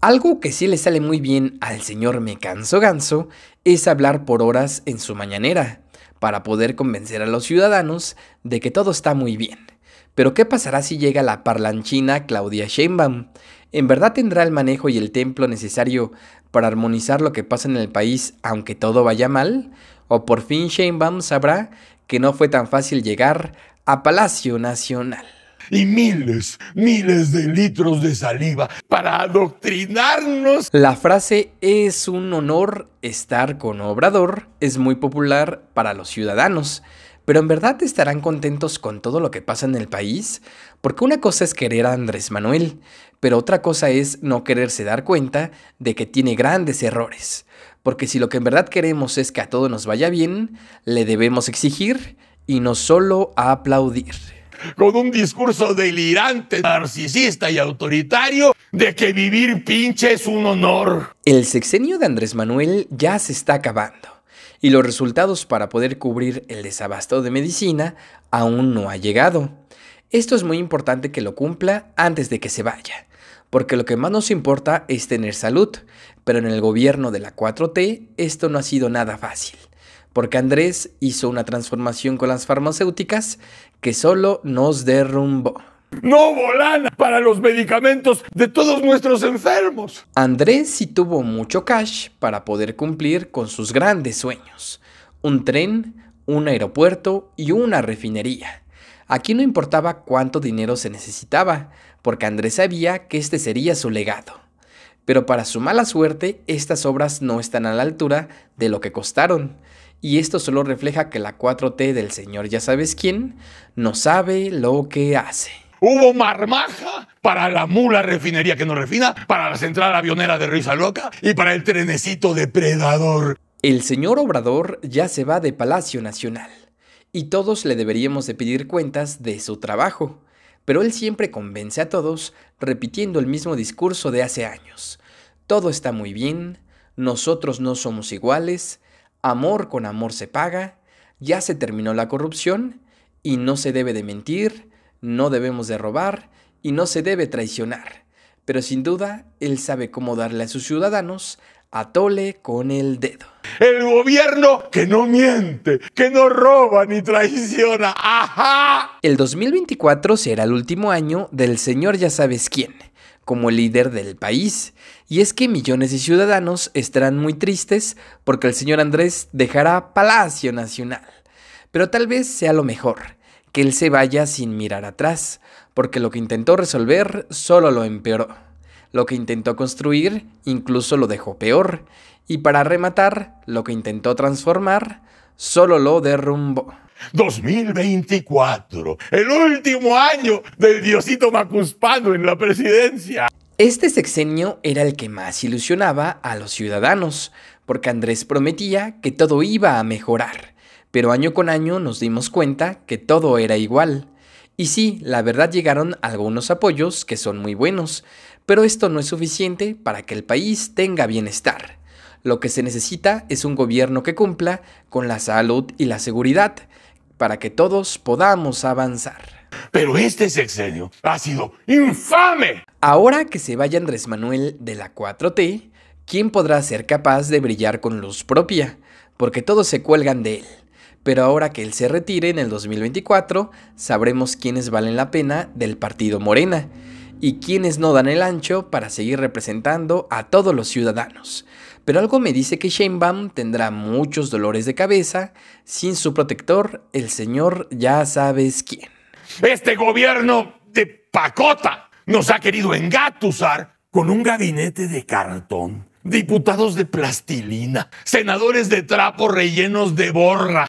Algo que sí le sale muy bien al señor Me Ganso es hablar por horas en su mañanera, para poder convencer a los ciudadanos de que todo está muy bien. Pero ¿qué pasará si llega la parlanchina Claudia Sheinbaum? ¿En verdad tendrá el manejo y el templo necesario para armonizar lo que pasa en el país aunque todo vaya mal? ¿O por fin Sheinbaum sabrá que no fue tan fácil llegar a Palacio Nacional? y miles, miles de litros de saliva para adoctrinarnos. La frase es un honor estar con Obrador es muy popular para los ciudadanos. Pero en verdad estarán contentos con todo lo que pasa en el país, porque una cosa es querer a Andrés Manuel, pero otra cosa es no quererse dar cuenta de que tiene grandes errores. Porque si lo que en verdad queremos es que a todo nos vaya bien, le debemos exigir y no solo aplaudir con un discurso delirante, narcisista y autoritario de que vivir pinche es un honor. El sexenio de Andrés Manuel ya se está acabando y los resultados para poder cubrir el desabasto de medicina aún no ha llegado. Esto es muy importante que lo cumpla antes de que se vaya, porque lo que más nos importa es tener salud, pero en el gobierno de la 4T esto no ha sido nada fácil porque Andrés hizo una transformación con las farmacéuticas que solo nos derrumbó. No volan para los medicamentos de todos nuestros enfermos. Andrés sí tuvo mucho cash para poder cumplir con sus grandes sueños. Un tren, un aeropuerto y una refinería. Aquí no importaba cuánto dinero se necesitaba, porque Andrés sabía que este sería su legado. Pero para su mala suerte, estas obras no están a la altura de lo que costaron. Y esto solo refleja que la 4T del señor ya sabes quién no sabe lo que hace. Hubo marmaja para la mula refinería que no refina, para la central avionera de Risa Loca y para el trenecito depredador. El señor Obrador ya se va de Palacio Nacional y todos le deberíamos de pedir cuentas de su trabajo, pero él siempre convence a todos repitiendo el mismo discurso de hace años. Todo está muy bien, nosotros no somos iguales, amor con amor se paga, ya se terminó la corrupción y no se debe de mentir, no debemos de robar y no se debe traicionar. Pero sin duda, él sabe cómo darle a sus ciudadanos a tole con el dedo. El gobierno que no miente, que no roba ni traiciona. ¡Ajá! El 2024 será el último año del señor ya sabes quién como líder del país. Y es que millones de ciudadanos estarán muy tristes porque el señor Andrés dejará Palacio Nacional. Pero tal vez sea lo mejor, que él se vaya sin mirar atrás, porque lo que intentó resolver solo lo empeoró. Lo que intentó construir incluso lo dejó peor. Y para rematar, lo que intentó transformar solo lo derrumbó. 2024, el último año del diosito macuspano en la presidencia. Este sexenio era el que más ilusionaba a los ciudadanos, porque Andrés prometía que todo iba a mejorar, pero año con año nos dimos cuenta que todo era igual. Y sí, la verdad llegaron algunos apoyos que son muy buenos, pero esto no es suficiente para que el país tenga bienestar. Lo que se necesita es un gobierno que cumpla con la salud y la seguridad para que todos podamos avanzar. Pero este sexenio ha sido infame. Ahora que se vaya Andrés Manuel de la 4T, ¿quién podrá ser capaz de brillar con luz propia? Porque todos se cuelgan de él. Pero ahora que él se retire en el 2024, sabremos quiénes valen la pena del partido Morena y quienes no dan el ancho para seguir representando a todos los ciudadanos. Pero algo me dice que Bam tendrá muchos dolores de cabeza sin su protector, el señor ya sabes quién. Este gobierno de pacota nos ha querido engatusar con un gabinete de cartón, diputados de plastilina, senadores de trapo rellenos de borra,